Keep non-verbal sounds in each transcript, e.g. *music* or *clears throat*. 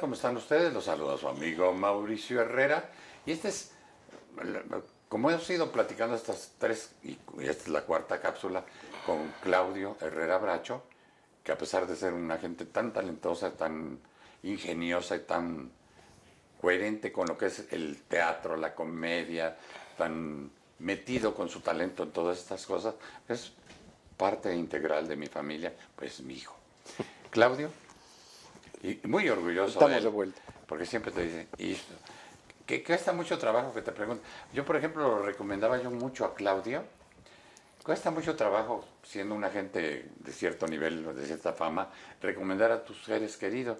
¿Cómo están ustedes? Los saluda su amigo Mauricio Herrera. Y este es, como hemos ido platicando estas tres, y esta es la cuarta cápsula, con Claudio Herrera Bracho, que a pesar de ser una gente tan talentosa, tan ingeniosa y tan coherente con lo que es el teatro, la comedia, tan metido con su talento en todas estas cosas, es parte integral de mi familia, pues mi hijo. Claudio, y muy orgulloso. de, él, de vuelta. Porque siempre te dicen, y esto, que cuesta mucho trabajo que te pregunten. Yo, por ejemplo, lo recomendaba yo mucho a Claudio. Cuesta mucho trabajo, siendo una gente de cierto nivel, de cierta fama, recomendar a tus seres queridos.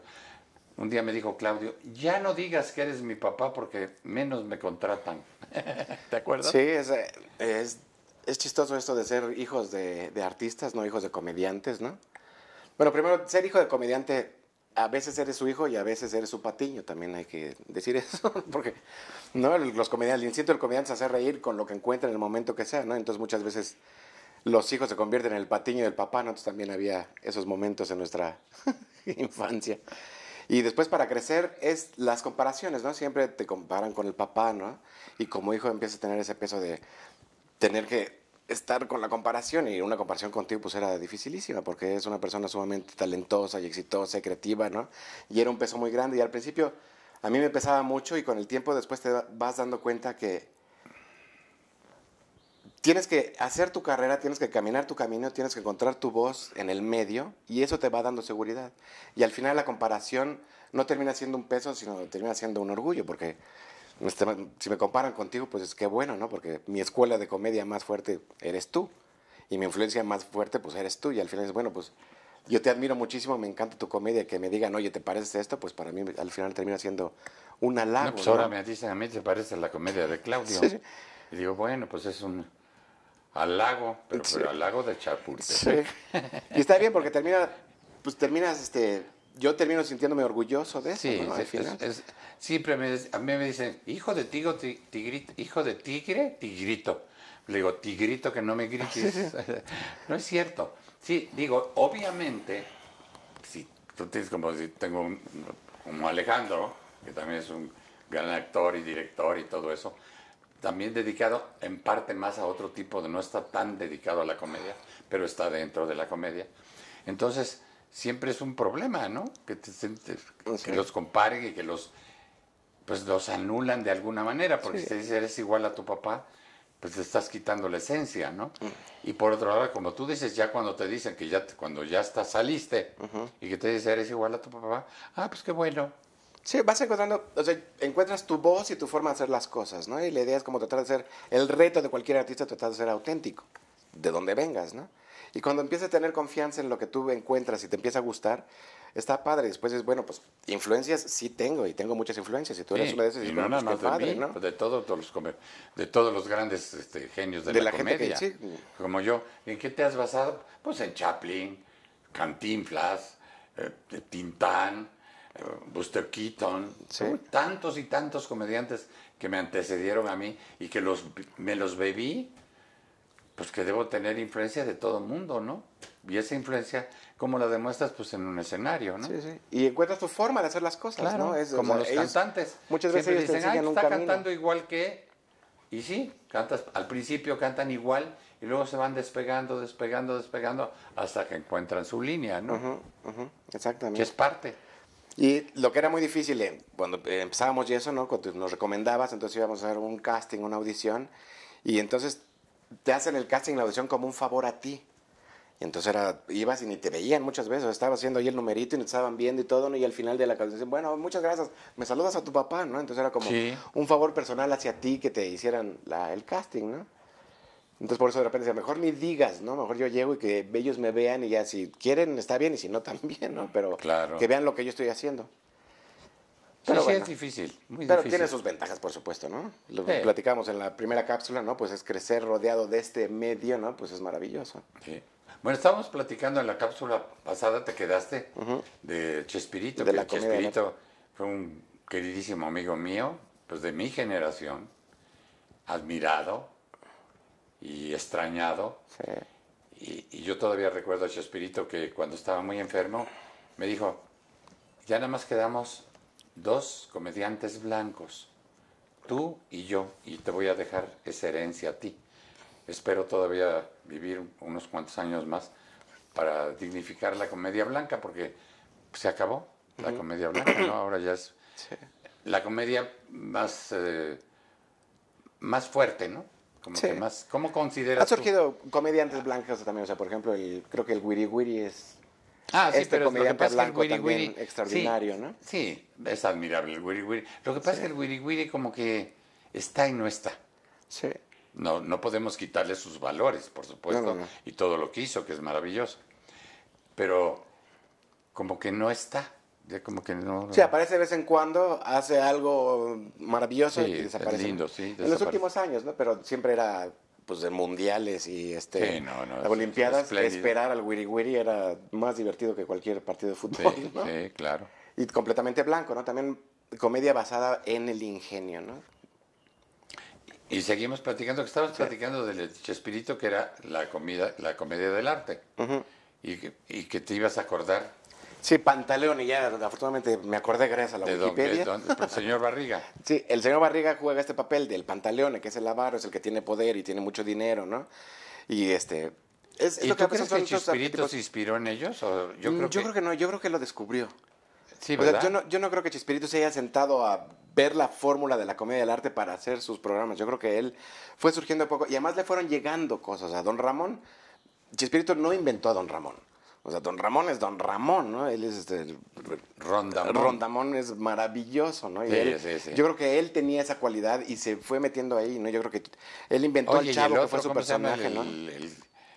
Un día me dijo Claudio, ya no digas que eres mi papá porque menos me contratan. ¿De *laughs* acuerdo? Sí, es, es, es chistoso esto de ser hijos de, de artistas, no hijos de comediantes, ¿no? Bueno, primero, ser hijo de comediante a veces eres su hijo y a veces eres su patiño, también hay que decir eso, *laughs* porque ¿no? los comediantes, el instinto del comediante es hacer reír con lo que encuentra en el momento que sea, ¿no? Entonces muchas veces los hijos se convierten en el patiño del papá, Entonces también había esos momentos en nuestra *laughs* infancia. Y después para crecer es las comparaciones, ¿no? Siempre te comparan con el papá, ¿no? Y como hijo empiezas a tener ese peso de tener que estar con la comparación y una comparación contigo pues era dificilísima porque es una persona sumamente talentosa y exitosa y creativa, ¿no? Y era un peso muy grande y al principio a mí me pesaba mucho y con el tiempo después te vas dando cuenta que tienes que hacer tu carrera, tienes que caminar tu camino, tienes que encontrar tu voz en el medio y eso te va dando seguridad. Y al final la comparación no termina siendo un peso, sino termina siendo un orgullo porque este, si me comparan contigo, pues es que bueno, ¿no? Porque mi escuela de comedia más fuerte eres tú. Y mi influencia más fuerte, pues eres tú. Y al final dices, bueno, pues yo te admiro muchísimo, me encanta tu comedia. Que me digan, oye, ¿te pareces esto? Pues para mí al final termina siendo un halago. pues ahora me dicen, a mí te parece la comedia de Claudio. Y digo, bueno, pues es un halago, pero, pero halago de Chapulte. Y está bien porque termina, pues terminas este yo termino sintiéndome orgulloso de eso, ¿no? Al siempre me, a mí me dicen, hijo de tigre, tigrito, hijo de tigre, tigrito. Le digo, tigrito, que no me grites. *laughs* *laughs* no es cierto. Sí, digo, obviamente, si tú tienes como si tengo un, Alejandro, que también es un gran actor y director y todo eso, también dedicado en parte más a otro tipo de, no está tan dedicado a la comedia, pero está dentro de la comedia. Entonces, siempre es un problema, ¿no? Que, te, que los comparen y que los pues los anulan de alguna manera, porque si te dice eres igual a tu papá, pues te estás quitando la esencia, ¿no? Mm. Y por otro lado, como tú dices, ya cuando te dicen que ya cuando ya estás, saliste y que te dicen eres igual a tu papá, ah, pues qué bueno. Sí, vas encontrando, o sea, encuentras tu voz y tu forma de hacer las cosas, ¿no? Y la idea es como tratar de ser, el reto de cualquier artista, tratar de ser auténtico de donde vengas, ¿no? Y cuando empiezas a tener confianza en lo que tú encuentras y te empieza a gustar, está padre. Después es, bueno, pues influencias sí tengo y tengo muchas influencias. Y tú eres una de esas. Y no, de, de, todos, los de todos los grandes este, genios de, la, comedia. sí. Como yo. ¿En qué te has basado? Pues en Chaplin, Cantinflas, Tintin eh, Tintán, eh, Buster Keaton. ¿Sí? Tantos y tantos comediantes que me antecedieron a mí y que me los bebí pues que debo tener influencia de todo el mundo, ¿no? Y esa influencia, ¿cómo la demuestras? Pues en un escenario, ¿no? Sí, sí. Y encuentras tu forma de hacer las cosas, ¿no? Es, como los cantantes. Muchas veces ellos dicen, está cantando igual que... Y sí, cantas, al principio cantan igual y luego se van despegando, despegando, despegando hasta que encuentran su línea, ¿no? Exactamente. Que es parte. Y lo que era muy difícil, eh, cuando empezábamos y eso, ¿no? Cuando nos recomendabas, entonces íbamos a hacer un casting, una audición, y entonces te hacen el casting, la audición como un favor a ti. Y entonces era, ibas y ni te veían muchas veces, estaba haciendo ahí el numerito y te estaban viendo y todo, ¿no? y al final de la canción bueno, muchas gracias, me saludas a tu papá, ¿no? Entonces era como un favor personal hacia ti que te hicieran la, el casting, ¿no? Entonces por eso de repente decía, mejor ni digas, ¿no? Mejor yo llego y que ellos me vean y ya si quieren está bien y si no *laughs* también, ¿no? Pero que vean lo que yo estoy haciendo sí, es difícil. pero tiene sus ventajas, por supuesto, ¿no? Lo platicamos en la primera cápsula, ¿no? Pues es crecer rodeado de este medio, ¿no? Pues es maravilloso. Sí. Bueno, estábamos platicando en la cápsula pasada, te quedaste, de Chespirito. De que Chespirito fue un queridísimo amigo mío, pues de mi generación, admirado y extrañado. Sí. Y, y yo todavía recuerdo a Chespirito que cuando estaba muy enfermo me dijo, ya nada más quedamos dos comediantes blancos, tú y yo, y te voy a dejar esa herencia a ti. Espero todavía vivir unos cuantos años más para dignificar la comedia blanca, porque se acabó la comedia blanca, ¿no? Ahora ya es *clears throat* la comedia más, eh, más fuerte, ¿no? Como que más, ¿Cómo consideras? Ha surgido comediantes blancas también, o sea, por ejemplo, creo que el Wiri Wiri es Ah, sí, este comediante blanco es el también extraordinario, ¿no? Sí, es admirable el willy Wiri. Lo que pasa es que el willy Wiri como que está y no está. Sí. No, no podemos quitarle sus valores, por supuesto, y todo lo que hizo, que es maravilloso. Pero como que no está. Ya como que no. Sí, aparece de vez en cuando, hace algo maravilloso y desaparece. Lindo, sí, desaparece. En los últimos años, ¿no? Pero siempre era pues, de mundiales y este olimpiadas, esperar al wiri wiri era más divertido que cualquier partido de fútbol, ¿no? Sí, claro. Y completamente blanco, ¿no? También comedia basada en el ingenio, ¿no? Y seguimos platicando, que estabas platicando del Chespirito, que era la comida, la comedia del arte. y que te ibas a acordar Sí, Pantaleón, y ya afortunadamente me acordé gracias a la el señor Barriga. *laughs* sí, el señor Barriga juega este papel del Pantaleón, que es el avaro, es el que tiene poder y tiene mucho dinero, ¿no? Y este. Es, ¿Y que Chispirito se inspiró en ellos? yo, mm, creo, que... no, yo creo que lo descubrió. Sí, o yo, no, yo no creo que Chispirito se haya sentado a ver la fórmula de la comedia del arte para hacer sus programas. Yo creo que él fue surgiendo poco. Y además le fueron llegando cosas. A Don Ramón, Chispirito no inventó a Don Ramón. O sea, Don Ramón es Don Ramón, ¿no? Él es este. Rondamón. Rondamón es maravilloso, ¿no? Yo creo que él tenía esa cualidad y se fue metiendo ahí, ¿no? Yo creo que él inventó el chavo, que fue su personaje, ¿no?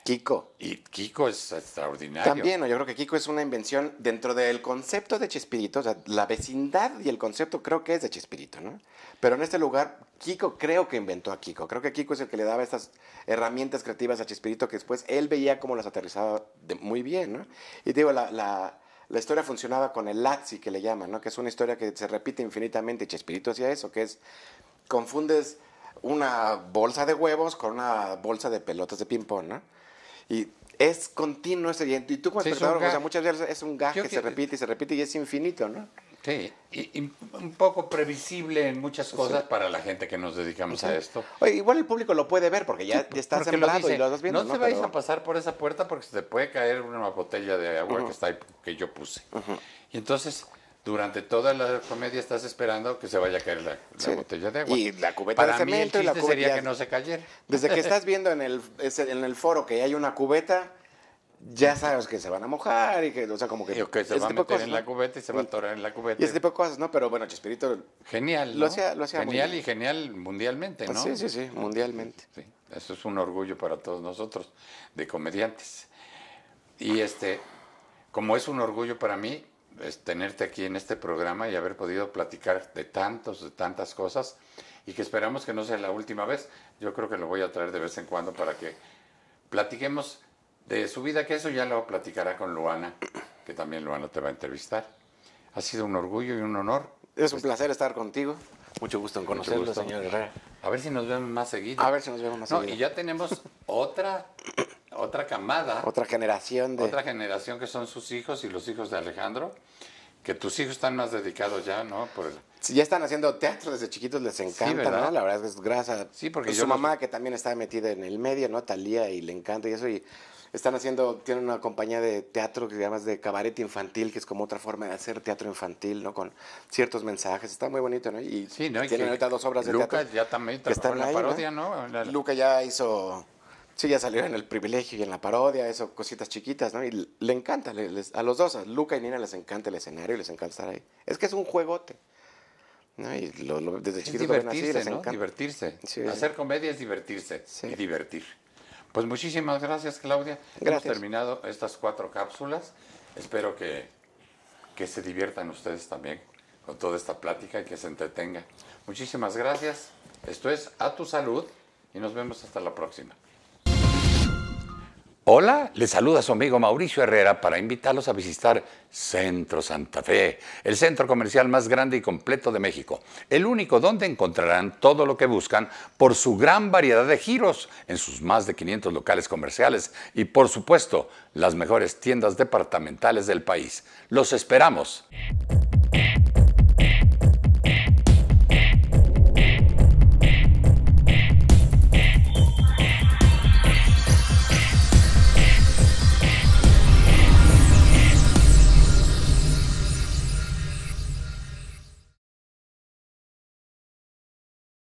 Kiko. Y Kiko es extraordinario. También, yo creo que Kiko es una invención dentro del concepto de Chespirito, o sea, la vecindad y el concepto creo que es de Chespirito, ¿no? Pero en este lugar, Kiko creo que inventó a Kiko. Creo que Kiko es el que le daba estas herramientas creativas a Chespirito que después él veía cómo las aterrizaba muy bien, ¿no? Y digo, la, la la historia funcionaba con el Lazzi, que le llaman, ¿no? que es una historia que se repite infinitamente, y Chespirito hacía eso, que es, confundes una bolsa de huevos con una bolsa de pelotas de ping-pong, ¿no? Y es continuo ese. Y tú como espectador, muchas veces es un gag que, se repite y se repite y es infinito, ¿no? Sí, y, un poco previsible en muchas cosas para la gente que nos dedicamos a esto. igual el público lo puede ver porque ya, está sembrado y lo estás viendo. No, te vayas vais a pasar por esa puerta porque se te puede caer una botella de agua que, está ahí, que yo puse. Y entonces durante toda la comedia estás esperando que se vaya a caer la, botella de agua. Y la cubeta de cemento el y la cubeta. sería que no se cayera. Desde que *laughs* estás viendo en el, en el foro que hay una cubeta, ya sabes que se van a mojar y que, o sea, como que. Y que se va a meter en la cubeta y se va a mm. atorar en la cubeta. Y ese tipo de cosas, ¿no? Pero bueno, Chespirito. Genial. ¿no? Lo hacía, lo hacía Genial y genial mundialmente, ¿no? Sí, sí, sí, mundialmente. Sí. Eso es un orgullo para todos nosotros, de comediantes. Y este, como es un orgullo para mí, es tenerte aquí en este programa y haber podido platicar de tantos, de tantas cosas y que esperamos que no sea la última vez. Yo creo que lo voy a traer de vez en cuando para que platiquemos de su vida, que eso ya lo platicará con Luana, que también Luana te va a entrevistar. Ha sido un orgullo y un honor. Es un placer estar contigo. Mucho gusto en conocerlo, señor Herrera. A ver si nos vemos más seguido. A ver si nos vemos más no, Y ya tenemos otra otra camada. Otra generación de... Otra generación que son sus hijos y los hijos de Alejandro, que tus hijos están más dedicados ya, ¿no? Por ya están haciendo teatro desde chiquitos, les encanta, ¿no? La verdad es que grasa. sí, porque pues su mamá que también está metida en el medio, ¿no? Talía y le encanta y eso y están haciendo, tienen una compañía de teatro que se llama de cabaret infantil, que es como otra forma de hacer teatro infantil, ¿no? Con ciertos mensajes. Está muy bonito, ¿no? Y, sí, ¿no? tienen ahorita dos obras de teatro. ya también está en la parodia, ¿no? Luca ya hizo Sí, ya salió en el privilegio y en la parodia, eso, cositas chiquitas, ¿no? Y le encanta, a los dos, a Luca y Nina les encanta el escenario, les encanta estar ahí. Es que es un juegote. ¿no? Y desde chiquitos ¿no? Divertirse. Hacer comedia es divertirse y divertir. Pues muchísimas gracias, Claudia. Hemos terminado estas cuatro cápsulas. Espero que, que se diviertan ustedes también con toda esta plática y que se entretenga. Muchísimas gracias. Esto es A Tu Salud y nos vemos hasta la próxima. Hola, les saluda su amigo Mauricio Herrera para invitarlos a visitar Centro Santa Fe, el centro comercial más grande y completo de México, el único donde encontrarán todo lo que buscan por su gran variedad de giros en sus más de 500 locales comerciales y por supuesto las mejores tiendas departamentales del país. Los esperamos.